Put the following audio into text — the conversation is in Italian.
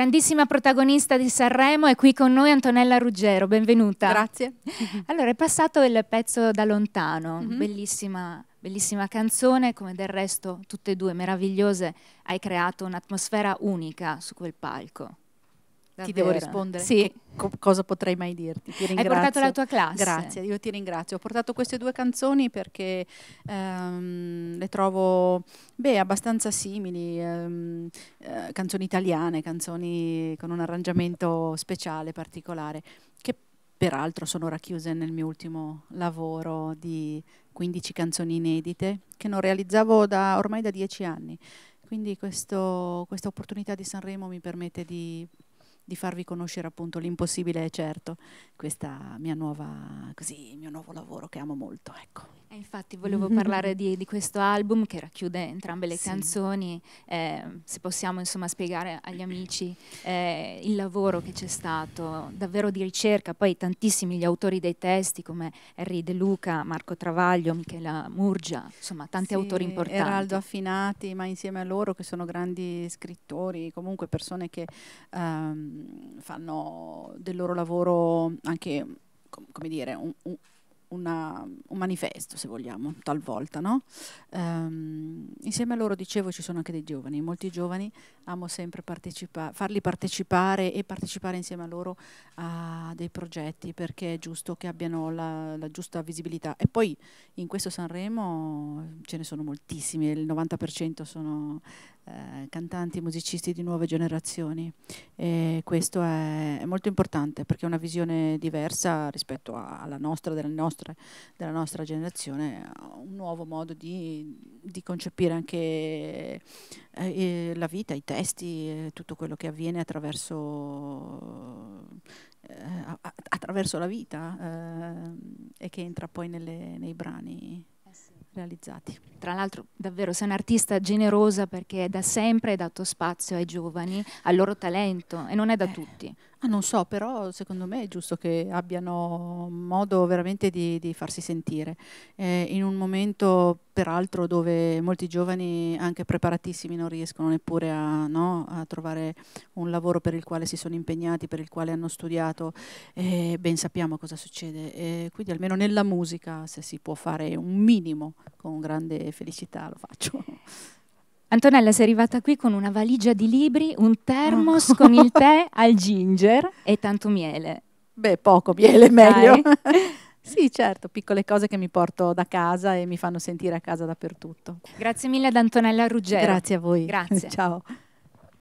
Grandissima protagonista di Sanremo, è qui con noi Antonella Ruggero, benvenuta. Grazie. Allora, è passato il pezzo da lontano, mm -hmm. bellissima, bellissima canzone, come del resto tutte e due meravigliose, hai creato un'atmosfera unica su quel palco. Davvero? Ti devo rispondere? Sì. Co- cosa potrei mai dirti? Ti ringrazio. Hai portato la tua classe. Grazie, io ti ringrazio. Ho portato queste due canzoni perché ehm, le trovo beh, abbastanza simili, ehm, eh, canzoni italiane, canzoni con un arrangiamento speciale, particolare, che peraltro sono racchiuse nel mio ultimo lavoro di 15 canzoni inedite che non realizzavo da, ormai da 10 anni. Quindi questo, questa opportunità di Sanremo mi permette di di farvi conoscere appunto l'impossibile è certo, questa mia nuova, così, il mio nuovo lavoro che amo molto, ecco. E infatti volevo parlare di, di, questo album che racchiude entrambe le sì. canzoni, eh, se possiamo insomma spiegare agli amici eh, il lavoro che c'è stato, davvero di ricerca, poi tantissimi gli autori dei testi come Henry De Luca, Marco Travaglio, Michela Murgia, insomma tanti sì, autori importanti. Eraldo Affinati, ma insieme a loro che sono grandi scrittori, comunque persone che ehm, fanno del loro lavoro anche, com come dire, un, un una, un manifesto, se vogliamo, talvolta, no? Um, insieme a loro, dicevo, ci sono anche dei giovani, molti giovani amo sempre partecipa farli partecipare e partecipare insieme a loro a dei progetti perché è giusto che abbiano la, la giusta visibilità. E poi in questo Sanremo ce ne sono moltissimi, il 90% sono eh, cantanti, musicisti di nuove generazioni e questo è, è molto importante perché è una visione diversa rispetto alla nostra, della nostra, della nostra generazione, un nuovo modo di di concepire anche eh, eh, la vita, i testi, eh, tutto quello che avviene attraverso, eh, attraverso la vita eh, e che entra poi nelle, nei brani eh realizzati. Tra l'altro davvero sei un'artista generosa perché da sempre hai dato spazio ai giovani, al loro talento e non è da tutti. Ma ah, non so, però secondo me è giusto che abbiano modo veramente di, di farsi sentire. Eh, in un momento, peraltro, dove molti giovani, anche preparatissimi, non riescono neppure a, no, a trovare un lavoro per il quale si sono impegnati, per il quale hanno studiato, eh, ben sappiamo cosa succede. Eh, quindi almeno nella musica, se si può fare un minimo con grande felicità, lo faccio. Antonella sei arrivata qui con una valigia di libri, un thermos ecco. con il tè al ginger e tanto miele. Beh, poco miele, meglio. Sì, certo, piccole cose che mi porto da casa e mi fanno sentire a casa dappertutto. Grazie mille ad Antonella Ruggero. Grazie a voi. Grazie. Ciao.